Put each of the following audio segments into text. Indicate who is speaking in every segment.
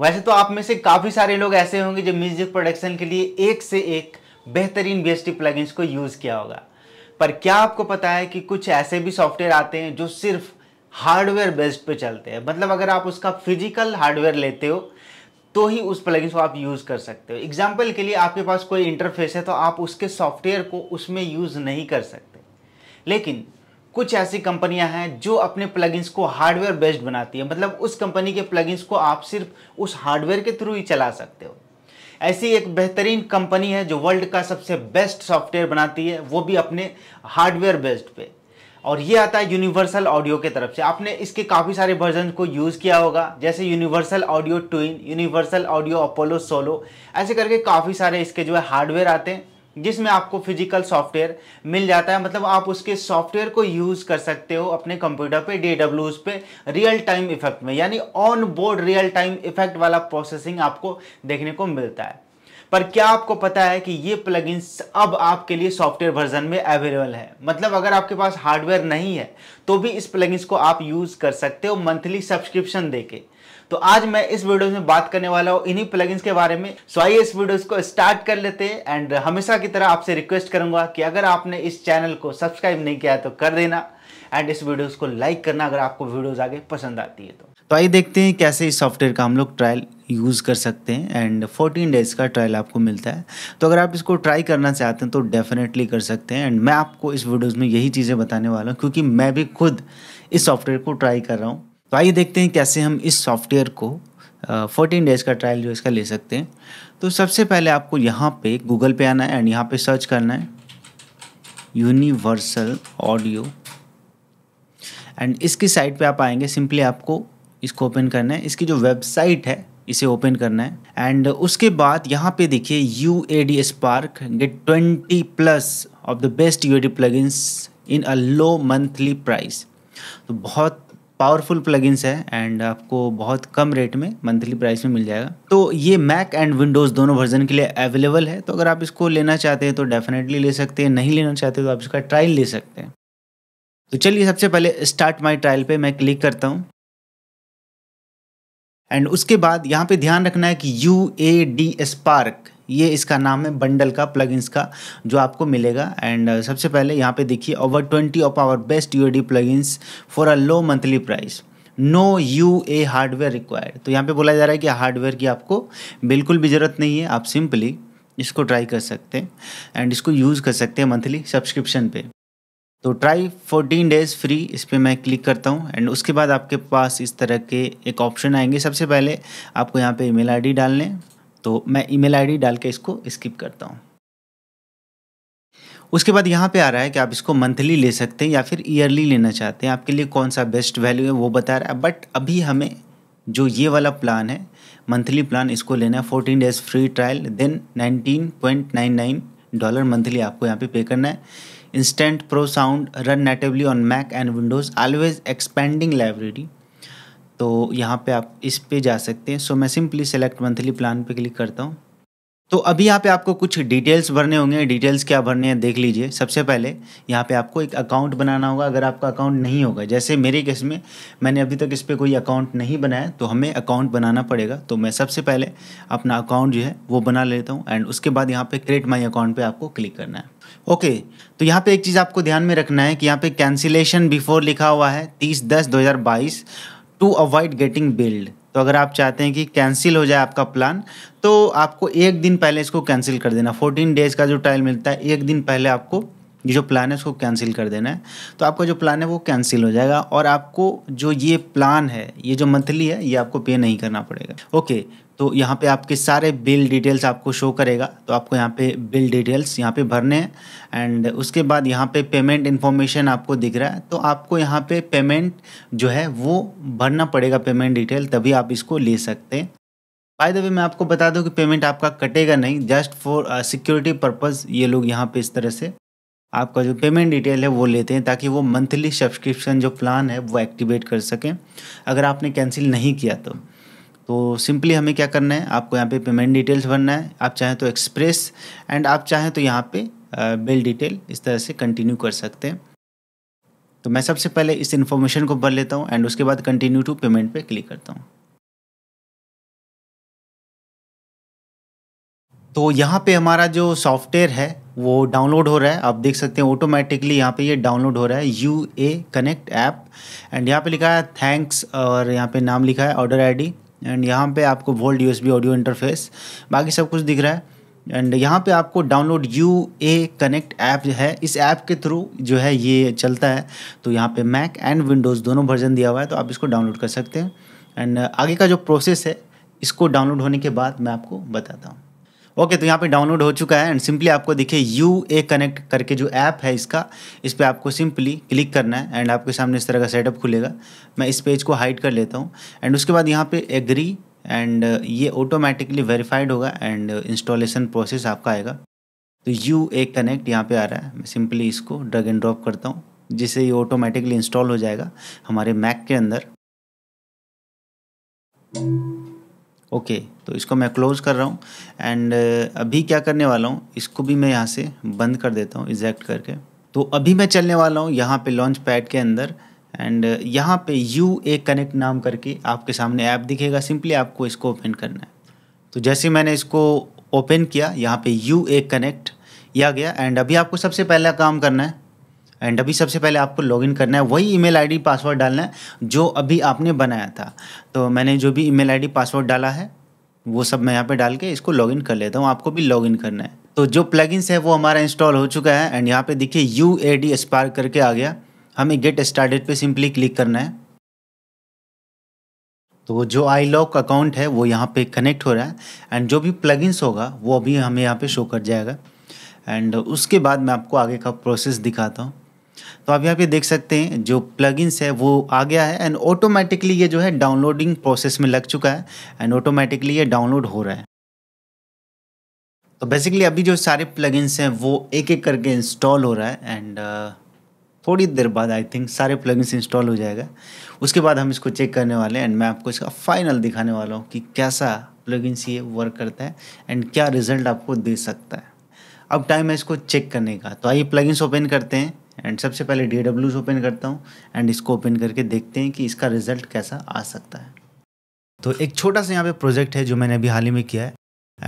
Speaker 1: वैसे तो आप में से काफ़ी सारे लोग ऐसे होंगे जो म्यूजिक प्रोडक्शन के लिए एक से एक बेहतरीन बी एस टी प्लगइन्स को यूज़ किया होगा पर क्या आपको पता है कि कुछ ऐसे भी सॉफ्टवेयर आते हैं जो सिर्फ हार्डवेयर बेस्ड पे चलते हैं मतलब अगर आप उसका फिजिकल हार्डवेयर लेते हो तो ही उस प्लगइन्स को आप यूज़ कर सकते हो एग्जाम्पल के लिए आपके पास कोई इंटरफेस है तो आप उसके सॉफ्टवेयर को उसमें यूज़ नहीं कर सकते लेकिन कुछ ऐसी कंपनियां हैं जो अपने प्लगइन्स को हार्डवेयर बेस्ड बनाती है मतलब उस कंपनी के प्लगइन्स को आप सिर्फ उस हार्डवेयर के थ्रू ही चला सकते हो ऐसी एक बेहतरीन कंपनी है जो वर्ल्ड का सबसे बेस्ट सॉफ्टवेयर बनाती है वो भी अपने हार्डवेयर बेस्ड पे और ये आता है यूनिवर्सल ऑडियो के तरफ से आपने इसके काफ़ी सारे वर्जन को यूज़ किया होगा जैसे universal audio twin universal audio Apollo solo ऐसे करके काफ़ी सारे इसके जो है हार्डवेयर आते हैं जिसमें आपको फिजिकल सॉफ्टवेयर मिल जाता है मतलब आप उसके सॉफ्टवेयर को यूज़ कर सकते हो अपने कंप्यूटर पे डी पे रियल टाइम इफेक्ट में यानी on board real time effect वाला प्रोसेसिंग आपको देखने को मिलता है पर क्या आपको पता है कि ये प्लगइन्स अब आपके लिए सॉफ्टवेयर वर्जन में अवेलेबल है मतलब अगर आपके पास हार्डवेयर नहीं है तो भी इस प्लगइन्स को आप यूज़ कर सकते हो मंथली सब्सक्रिप्शन देके तो आज मैं इस वीडियो में बात करने वाला हूँ इन्हीं प्लगइन्स के बारे में सो आइए इस वीडियो को स्टार्ट कर लेते हैं एंड हमेशा की तरह आपसे रिक्वेस्ट करूंगा कि अगर आपने इस चैनल को सब्सक्राइब नहीं किया तो कर देना एंड इस वीडियोज़ को लाइक करना अगर आपको वीडियोज आगे पसंद आती है तो तो आइए देखते हैं कैसे इस सॉफ्टवेयर का हम लोग ट्रायल यूज़ कर सकते हैं एंड 14 डेज़ का ट्रायल आपको मिलता है तो अगर आप इसको ट्राई करना चाहते हैं तो डेफिनेटली कर सकते हैं एंड मैं आपको इस वीडियोस में यही चीज़ें बताने वाला हूँ क्योंकि मैं भी खुद इस सॉफ्टवेयर को ट्राई कर रहा हूँ तो आइए देखते हैं कैसे हम इस सॉफ्टवेयर को फोर्टीन डेज़ का ट्रायल जो इसका ले सकते हैं तो सबसे पहले आपको यहाँ पे गूगल पे आना है एंड यहाँ पे सर्च करना है यूनिवर्सल ऑडियो एंड इसकी साइट पे आप आएंगे सिंपली आपको इसको ओपन करना है इसकी जो वेबसाइट है इसे ओपन करना है एंड उसके बाद यहाँ पे देखिए U A D spark get twenty plus of the best U A D plugins in a low monthly price तो बहुत पावरफुल प्लगइन्स है एंड आपको बहुत कम रेट में मंथली प्राइस में मिल जाएगा तो ये मैक एंड विंडोज़ दोनों वर्जन के लिए अवेलेबल है तो अगर आप इसको लेना चाहते हैं तो डेफिनेटली ले सकते हैं नहीं लेना चाहते तो आप इसका ट्रायल ले सकते हैं तो चलिए सबसे पहले स्टार्ट माई ट्रायल पर मैं क्लिक करता हूँ एंड उसके बाद यहाँ पे ध्यान रखना है कि यू ए डी स्पार्क ये इसका नाम है बंडल का प्लगइन्स का जो आपको मिलेगा एंड uh, सबसे पहले यहाँ पे देखिए over twenty of our best U D plugins for a low monthly price no U A hardware required तो यहाँ पे बोला जा रहा है कि हार्डवेयर की आपको बिल्कुल भी ज़रूरत नहीं है आप सिंपली इसको ट्राई कर सकते हैं एंड इसको यूज़ कर सकते हैं मंथली सब्सक्रिप्शन पे तो ट्राई 14 डेज़ फ्री इस पर मैं क्लिक करता हूँ एंड उसके बाद आपके पास इस तरह के एक ऑप्शन आएंगे सबसे पहले आपको यहाँ पे ईमेल आईडी डालने तो मैं ईमेल आईडी डाल के इसको स्किप करता हूँ उसके बाद यहाँ पे आ रहा है कि आप इसको मंथली ले सकते हैं या फिर ईयरली लेना चाहते हैं आपके लिए कौन सा बेस्ट वैल्यू है वो बता रहा है बट अभी हमें जो ये वाला प्लान है मंथली प्लान इसको लेना है fourteen days free trial then nineteen point nine nine dollar monthly आपको यहाँ पे पे करना है instant pro sound run natively on Mac and Windows always expanding library तो यहाँ पे आप इस पे जा सकते हैं सो मैं सिंपली सेलेक्ट मंथली प्लान पे क्लिक करता हूँ तो अभी यहाँ पे आपको कुछ डिटेल्स भरने होंगे डिटेल्स क्या भरने हैं देख लीजिए सबसे पहले यहाँ पे आपको एक अकाउंट बनाना होगा अगर आपका अकाउंट नहीं होगा जैसे मेरे केस में मैंने अभी तक इस पर कोई अकाउंट नहीं बनाया तो हमें अकाउंट बनाना पड़ेगा तो मैं सबसे पहले अपना अकाउंट जो है वो बना लेता हूँ एंड उसके बाद यहाँ पर क्रिएट माई अकाउंट पर आपको क्लिक करना है ओके तो यहाँ पर एक चीज़ आपको ध्यान में रखना है कि यहाँ पर कैंसिलेशन बिफोर लिखा हुआ है तीस दस दो हज़ार बाईस टू अवॉइड गेटिंग बिल्ड तो अगर आप चाहते हैं कि कैंसिल हो जाए आपका प्लान तो आपको एक दिन पहले इसको कैंसिल कर देना फोर्टीन डेज़ का जो टाइम मिलता है एक दिन पहले आपको ये जो प्लान है उसको कैंसिल कर देना है तो आपका जो प्लान है वो कैंसिल हो जाएगा और आपको जो ये प्लान है ये जो मंथली है ये आपको पे नहीं करना पड़ेगा ओके तो यहाँ पे आपके सारे बिल डिटेल्स आपको शो करेगा तो आपको यहाँ पे बिल डिटेल्स यहाँ पे भरने हैं एंड उसके बाद यहाँ पे पेमेंट इन्फॉर्मेशन आपको दिख रहा है तो आपको यहाँ पे पेमेंट जो है वो भरना पड़ेगा पेमेंट डिटेल तभी आप इसको ले सकते हैं बाय द वे मैं आपको बता दूँ कि पेमेंट आपका कटेगा नहीं जस्ट फॉर सिक्योरिटी पर्पज़ ये लोग यहाँ पर इस तरह से आपका जो पेमेंट डिटेल है वो लेते हैं ताकि वो मंथली सब्सक्रिप्शन जो प्लान है वो एक्टिवेट कर सकें अगर आपने कैंसिल नहीं किया तो तो सिंपली हमें क्या करना है आपको यहाँ पे पेमेंट डिटेल्स भरना है आप चाहें तो एक्सप्रेस एंड आप चाहें तो यहाँ पे बिल डिटेल इस तरह से कंटिन्यू कर सकते हैं तो मैं सबसे पहले इस इन्फॉर्मेशन को भर लेता हूँ एंड उसके बाद कंटिन्यू टू पेमेंट पे क्लिक करता हूँ तो यहाँ पे हमारा जो सॉफ्टवेयर है वो डाउनलोड हो रहा है आप देख सकते हैं ऑटोमेटिकली यहाँ पे ये डाउनलोड हो रहा है U A connect app and यहाँ पे लिखा है थैंक्स और यहाँ पे नाम लिखा है ऑर्डर आईडी एंड यहाँ पे आपको वोल्ड यू ऑडियो इंटरफेस बाकी सब कुछ दिख रहा है एंड यहाँ पे आपको download U A connect app है इस ऐप के थ्रू जो है ये चलता है तो यहाँ पे मैक एंड विंडोज़ दोनों वर्जन दिया हुआ है तो आप इसको डाउनलोड कर सकते हैं एंड आगे का जो प्रोसेस है इसको डाउनलोड होने के बाद मैं आपको बताता हूँ ओके तो यहाँ पे डाउनलोड हो चुका है एंड सिंपली आपको देखिए यू ए कनेक्ट करके जो ऐप है इसका इस पर आपको सिंपली क्लिक करना है एंड आपके सामने इस तरह का सेटअप खुलेगा मैं इस पेज को हाइड कर लेता हूँ एंड उसके बाद यहाँ पे एग्री एंड uh, ये ऑटोमेटिकली वेरीफाइड होगा एंड इंस्टॉलेशन प्रोसेस आपका आएगा तो यू ए कनेक्ट यहाँ पर आ रहा है मैं सिंपली इसको ड्रग एंड ड्रॉप करता हूँ जिससे ये ऑटोमेटिकली इंस्टॉल हो जाएगा हमारे मैक के अंदर ओके okay, तो इसको मैं क्लोज़ कर रहा हूँ एंड uh, अभी क्या करने वाला हूँ इसको भी मैं यहाँ से बंद कर देता हूँ इजेक्ट करके तो अभी मैं चलने वाला हूँ यहाँ पे लॉन्च पैड के अंदर एंड uh, यहाँ पे यू ए कनेक्ट नाम करके आपके सामने ऐप दिखेगा सिंपली आपको इसको ओपन करना है तो जैसे मैंने इसको ओपन किया यहाँ पे यू ए कनेक्ट या गया एंड अभी आपको सबसे पहला काम करना है एंड अभी सबसे पहले आपको लॉगिन करना है वही ईमेल आईडी पासवर्ड डालना है जो अभी आपने बनाया था तो मैंने जो भी ईमेल आईडी पासवर्ड डाला है वो सब मैं यहाँ पे डाल के इसको लॉगिन कर लेता हूँ आपको भी लॉगिन करना है तो जो प्लगइन्स है वो हमारा इंस्टॉल हो चुका है एंड यहाँ पे देखिए यू ए डी स्पार्क करके आ गया हमें गेट स्टार्टेड पे सिंपली क्लिक करना है तो जो आई लॉक अकाउंट है वो यहाँ पे कनेक्ट हो रहा है एंड जो भी प्लगइन्स होगा वो अभी हमें यहाँ पे शो कर जाएगा एंड उसके बाद मैं आपको आगे का प्रोसेस दिखाता हूँ तो आप यहाँ पे देख सकते हैं जो प्लगइन्स है वो आ गया है एंड ऑटोमेटिकली ये जो है डाउनलोडिंग प्रोसेस में लग चुका है एंड ऑटोमेटिकली ये डाउनलोड हो रहा है तो बेसिकली अभी जो सारे प्लगइन्स हैं वो एक एक करके इंस्टॉल हो रहा है एंड uh, थोड़ी देर बाद आई थिंक सारे प्लगइन्स इंस्टॉल हो जाएगा उसके बाद हम इसको चेक करने वाले हैं एंड मैं आपको इसका फाइनल दिखाने वाला हूँ कि कैसा प्लगइन्स ये वर्क करता है एंड क्या रिजल्ट आपको दे सकता है अब टाइम है इसको चेक करने का तो आइए प्लगइन्स ओपन करते हैं एंड सबसे पहले डी डब्ल्यूज ओपन करता हूँ एंड इसको ओपन करके देखते हैं कि इसका रिजल्ट कैसा आ सकता है तो एक छोटा सा यहाँ पे प्रोजेक्ट है जो मैंने अभी हाल ही में किया है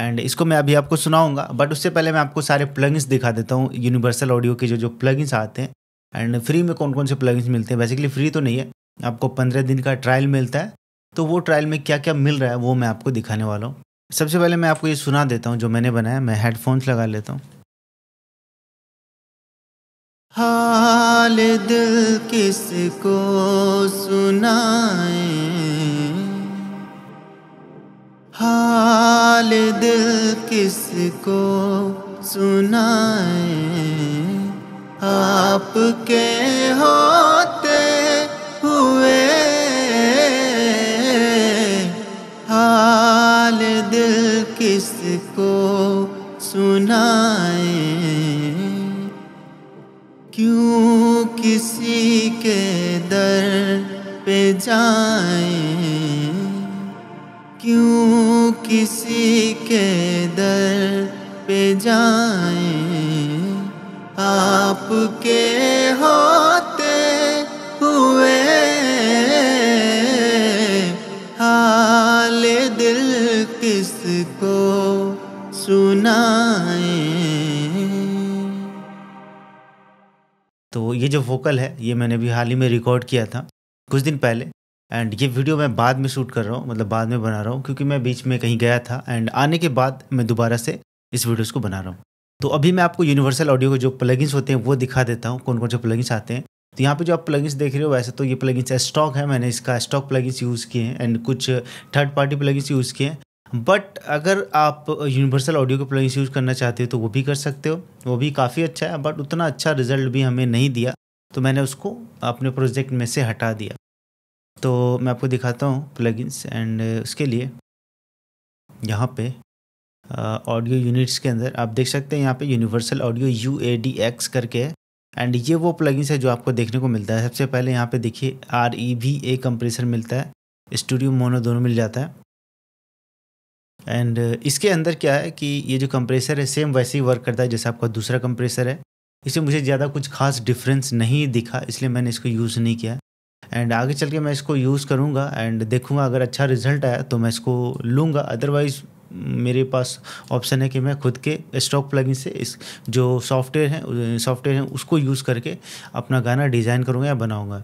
Speaker 1: एंड इसको मैं अभी आपको सुनाऊंगा बट उससे पहले मैं आपको सारे प्लगइन्स दिखा देता हूँ यूनिवर्सल ऑडियो के जो जो प्लगइन्स आते हैं एंड फ्री में कौन कौन से प्लगइन्स मिलते हैं बेसिकली फ्री तो नहीं है आपको पंद्रह दिन का ट्रायल मिलता है तो वो ट्रायल में क्या क्या मिल रहा है वो मैं आपको दिखाने वाला हूँ सबसे पहले मैं आपको ये सुना देता हूँ जो मैंने बनाया मैं हेडफोन्स लगा लेता हूँ
Speaker 2: हाल दिल किसको सुनाए हाल दिल किसको सुनाए आपके होते हुए हाल दिल किस क्यों किसी के दर पे जाए आपके होते हुए हाल दिल किसको सुनाए
Speaker 1: तो ये जो वोकल है ये मैंने भी हाल ही में रिकॉर्ड किया था कुछ दिन पहले एंड ये वीडियो मैं बाद में शूट कर रहा हूँ मतलब बाद में बना रहा हूँ क्योंकि मैं बीच में कहीं गया था एंड आने के बाद मैं दोबारा से इस वीडियोज़ को बना रहा हूँ तो अभी मैं आपको यूनिवर्सल ऑडियो के जो प्लगिंग्स होते हैं वो दिखा देता हूँ कौन कौन से प्लगिंग्स आते हैं तो यहाँ पे जो आप प्लगिंग्स देख रहे हो वैसे तो ये प्लगिंग्स स्टॉक है मैंने इसका स्टॉक प्लगिंग्स यूज़ किए हैं एंड कुछ थर्ड पार्टी प्लगिंग्स यूज़ किए हैं बट अगर आप यूनिवर्सल ऑडियो के प्लगिंग्स यूज़ करना चाहते हो तो वो भी कर सकते हो वो भी काफ़ी अच्छा है बट उतना अच्छा रिजल्ट भी हमें नहीं दिया तो मैंने उसको अपने प्रोजेक्ट में से हटा दिया तो मैं आपको दिखाता हूँ प्लगइन्स एंड uh, उसके लिए यहाँ पे ऑडियो uh, यूनिट्स के अंदर आप देख सकते हैं यहाँ पे universal audio U A D X करके है एंड ये वो प्लगइन्स है जो आपको देखने को मिलता है सबसे पहले यहाँ पे देखिए R E V A compressor मिलता है स्टूडियो मोनो दोनों मिल जाता है एंड uh, इसके अंदर क्या है कि ये जो कंप्रेसर है सेम वैसे ही वर्क करता है जैसे आपका दूसरा कंप्रेसर है इसे मुझे ज़्यादा कुछ खास डिफरेंस नहीं दिखा इसलिए मैंने इसको यूज़ नहीं किया एंड आगे चल के मैं इसको यूज़ करूँगा एंड देखूँगा अगर अच्छा रिजल्ट आया तो मैं इसको लूँगा अदरवाइज़ मेरे पास ऑप्शन है कि मैं खुद के स्टॉक प्लगिंग से इस जो सॉफ्टवेयर है सॉफ्टवेयर है उसको यूज़ करके अपना गाना डिज़ाइन करूँगा या बनाऊँगा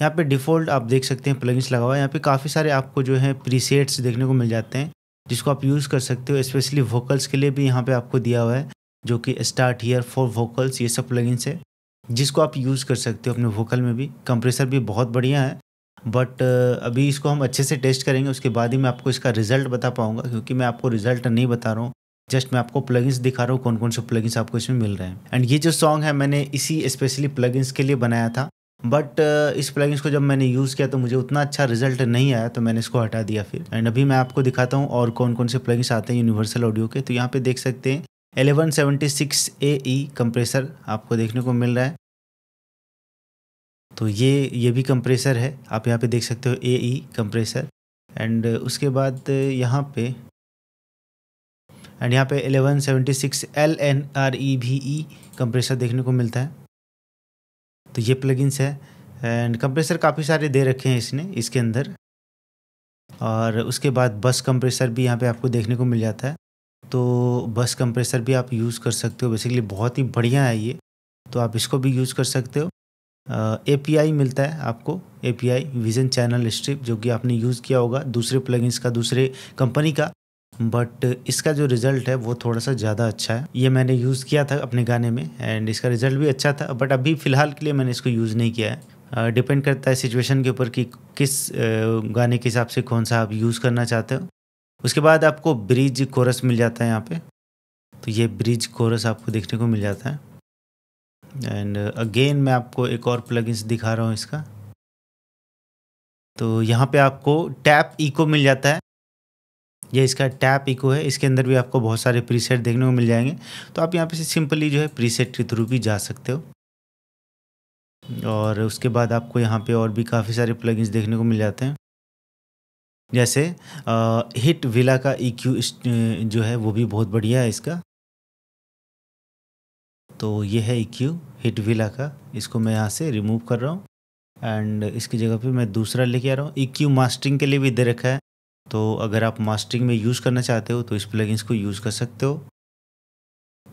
Speaker 1: यहाँ पे डिफ़ॉल्ट आप देख सकते हैं प्लगिंग्स लगा हुआ है यहाँ पे काफ़ी सारे आपको जो है प्रीसेट्स देखने को मिल जाते हैं जिसको आप यूज़ कर सकते हो स्पेशली वोकल्स के लिए भी यहाँ पे आपको दिया हुआ है जो कि स्टार्ट हीयर फॉर वोकल्स ये सब प्लगइन्स है जिसको आप यूज़ कर सकते हो अपने वोकल में भी कंप्रेसर भी बहुत बढ़िया है बट अभी इसको हम अच्छे से टेस्ट करेंगे उसके बाद ही मैं आपको इसका रिज़ल्ट बता पाऊँगा क्योंकि मैं आपको रिज़ल्ट नहीं बता रहा हूँ जस्ट मैं आपको प्लगइन्स दिखा रहा हूँ कौन कौन से प्लगइन्स आपको इसमें मिल रहे हैं एंड ये जो सॉन्ग है मैंने इसी स्पेशली प्लगइन्स के लिए बनाया था बट इस प्लगइन्स को जब मैंने यूज़ किया तो मुझे उतना अच्छा रिजल्ट नहीं आया तो मैंने इसको हटा दिया फिर एंड अभी मैं आपको दिखाता हूँ और कौन कौन से प्लगइन्स आते हैं यूनिवर्सल ऑडियो के तो यहाँ पे देख सकते हैं 1176 AE कंप्रेसर आपको देखने को मिल रहा है तो ये ये भी कंप्रेसर है आप यहाँ पे देख सकते हो AE कंप्रेसर एंड उसके बाद यहाँ पे एंड यहाँ पे 1176 एल एन आर ई भी ई कंप्रेसर देखने को मिलता है तो ये प्लगइन्स है एंड कंप्रेसर काफ़ी सारे दे रखे हैं इसने इसके अंदर और उसके बाद बस कंप्रेसर भी यहाँ पे आपको देखने को मिल जाता है तो बस कंप्रेसर भी आप यूज़ कर सकते हो बेसिकली बहुत ही बढ़िया है ये तो आप इसको भी यूज़ कर सकते हो ए मिलता है आपको ए विजन चैनल स्ट्रिप जो कि आपने यूज़ किया होगा दूसरे प्लगइन्स का दूसरे कंपनी का बट इसका जो रिज़ल्ट है वो थोड़ा सा ज़्यादा अच्छा है ये मैंने यूज़ किया था अपने गाने में एंड इसका रिज़ल्ट भी अच्छा था बट अभी फ़िलहाल के लिए मैंने इसको यूज़ नहीं किया है डिपेंड करता है सिचुएशन के ऊपर कि किस गाने के हिसाब से कौन सा आप यूज़ करना चाहते हो उसके बाद आपको ब्रिज कोरस मिल जाता है यहाँ पे तो ये ब्रिज कोरस आपको देखने को मिल जाता है एंड अगेन मैं आपको एक और प्लगइन्स दिखा रहा हूँ इसका तो यहाँ पे आपको टैप इको मिल जाता है ये इसका टैप इको है इसके अंदर भी आपको बहुत सारे प्रीसेट देखने को मिल जाएंगे तो आप यहाँ पे से सिंपली जो है प्रीसेट के थ्रू भी जा सकते हो और उसके बाद आपको यहाँ पे और भी काफ़ी सारे प्लगइन्स देखने को मिल जाते हैं जैसे आ, हिट विला का e इक्यू जो है वो भी बहुत बढ़िया है इसका तो ये है इक्यू e हिट विला का इसको मैं यहाँ से रिमूव कर रहा हूँ एंड इसकी जगह पे मैं दूसरा लेके आ रहा हूँ क्यू e मास्टरिंग के लिए भी दे रखा है तो अगर आप मास्टरिंग में यूज़ करना चाहते हो तो इस प्लगइन्स को यूज़ कर सकते हो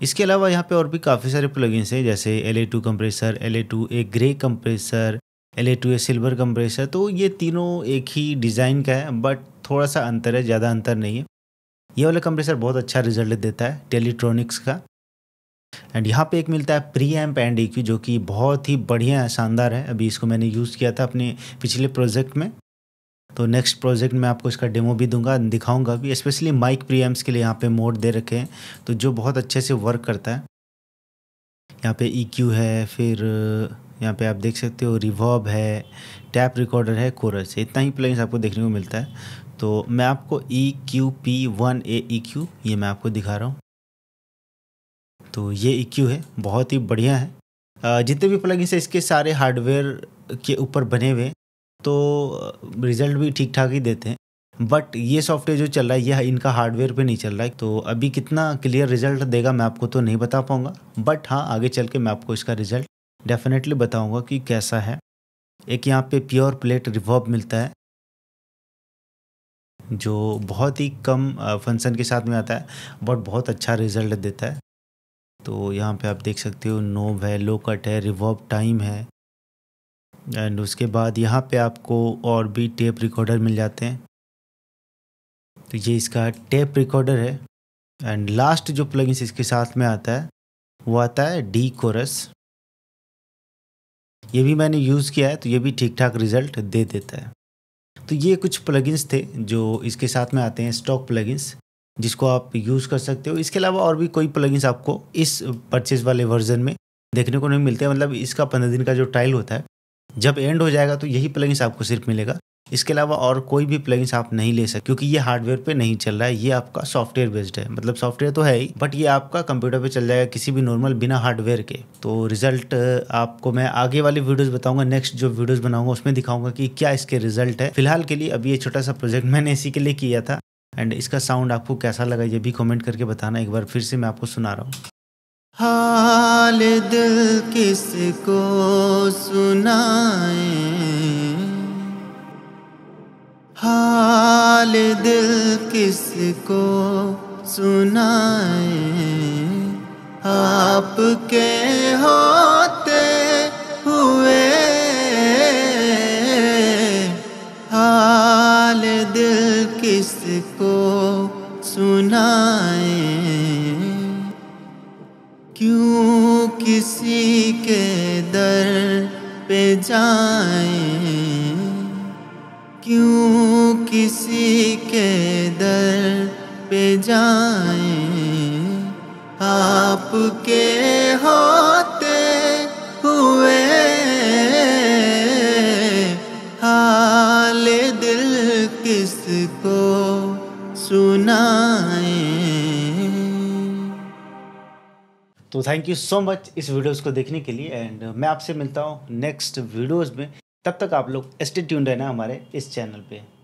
Speaker 1: इसके अलावा यहाँ पे और भी काफ़ी सारे प्लगइन्स हैं जैसे L A two compressor L A two A gray compressor L A two A silver compressor तो ये तीनों एक ही डिज़ाइन का है बट थोड़ा सा अंतर है ज़्यादा अंतर नहीं है ये वाला कंप्रेसर बहुत अच्छा रिजल्ट देता है टेलीट्रॉनिक्स का एंड यहाँ पे एक मिलता है प्री एम्प एंड ई जो कि बहुत ही बढ़िया है शानदार है अभी इसको मैंने यूज़ किया था अपने पिछले प्रोजेक्ट में तो नेक्स्ट प्रोजेक्ट में आपको इसका डेमो भी दूंगा दिखाऊंगा भी स्पेशली माइक प्री एम्स के लिए यहाँ पे मोड दे रखे हैं तो जो बहुत अच्छे से वर्क करता है यहाँ पे ई e है फिर यहाँ पे आप देख सकते हो रिवॉब है टैप रिकॉर्डर है कोरस है इतना ही प्लेन्स आपको देखने को मिलता है तो मैं आपको E Q P one A E Q ये मैं आपको दिखा रहा हूँ तो ये ई e क्यू है बहुत ही बढ़िया है जितने भी प्लगइन्स हैं इसके सारे हार्डवेयर के ऊपर बने हुए तो रिजल्ट भी ठीक ठाक ही देते हैं बट ये सॉफ्टवेयर जो चल रहा है ये इनका हार्डवेयर पे नहीं चल रहा है तो अभी कितना क्लियर रिजल्ट देगा मैं आपको तो नहीं बता पाऊँगा बट हाँ आगे चल के मैं आपको इसका रिजल्ट डेफिनेटली बताऊंगा कि कैसा है एक यहाँ पे प्योर प्लेट रिवॉर्ब मिलता है जो बहुत ही कम फंक्शन के साथ में आता है बट बहुत अच्छा रिजल्ट देता है तो यहाँ पे आप देख सकते हो नोब है लो कट है रिवॉर्ब टाइम है एंड उसके बाद यहाँ पे आपको और भी टेप रिकॉर्डर मिल जाते हैं तो ये इसका टेप रिकॉर्डर है एंड लास्ट जो प्लगिंग इसके साथ में आता है वो आता है डी कोरस ये भी मैंने यूज़ किया है तो ये भी ठीक ठाक रिजल्ट दे देता है तो ये कुछ प्लगइन्स थे जो इसके साथ में आते हैं स्टॉक प्लगइन्स जिसको आप यूज़ कर सकते हो इसके अलावा और भी कोई प्लगइन्स आपको इस परचेज वाले वर्जन में देखने को नहीं मिलते मतलब इसका पंद्रह दिन का जो ट्रायल होता है जब एंड हो जाएगा तो यही प्लगइन्स आपको सिर्फ मिलेगा इसके अलावा और कोई भी प्लगइन्स आप नहीं ले सकते क्योंकि ये हार्डवेयर पे नहीं चल रहा है ये आपका सॉफ्टवेयर बेस्ड है मतलब सॉफ्टवेयर तो है ही बट ये आपका कंप्यूटर पे चल जाएगा किसी भी नॉर्मल बिना हार्डवेयर के तो रिजल्ट आपको मैं आगे वाली वीडियोस बताऊंगा नेक्स्ट जो वीडियोस बनाऊंगा उसमें दिखाऊंगा कि क्या इसके रिजल्ट है फिलहाल के लिए अभी ये छोटा सा प्रोजेक्ट मैंने इसी के लिए किया था एंड इसका साउंड आपको कैसा लगा ये भी कमेंट करके बताना एक बार फिर से मैं आपको सुना रहा हूँ
Speaker 2: हाल दिल किसको सुनाए हाल दिल किसको सुनाए आपके हो किसी के दर पे जाए क्यों किसी के दर पे जाए आपके होते हुए हाल दिल किसको सुनाए
Speaker 1: तो थैंक यू सो मच इस वीडियोस को देखने के लिए एंड uh, मैं आपसे मिलता हूँ नेक्स्ट वीडियोस में तब तक आप लोग स्टे ट्यून रहना हमारे इस चैनल पे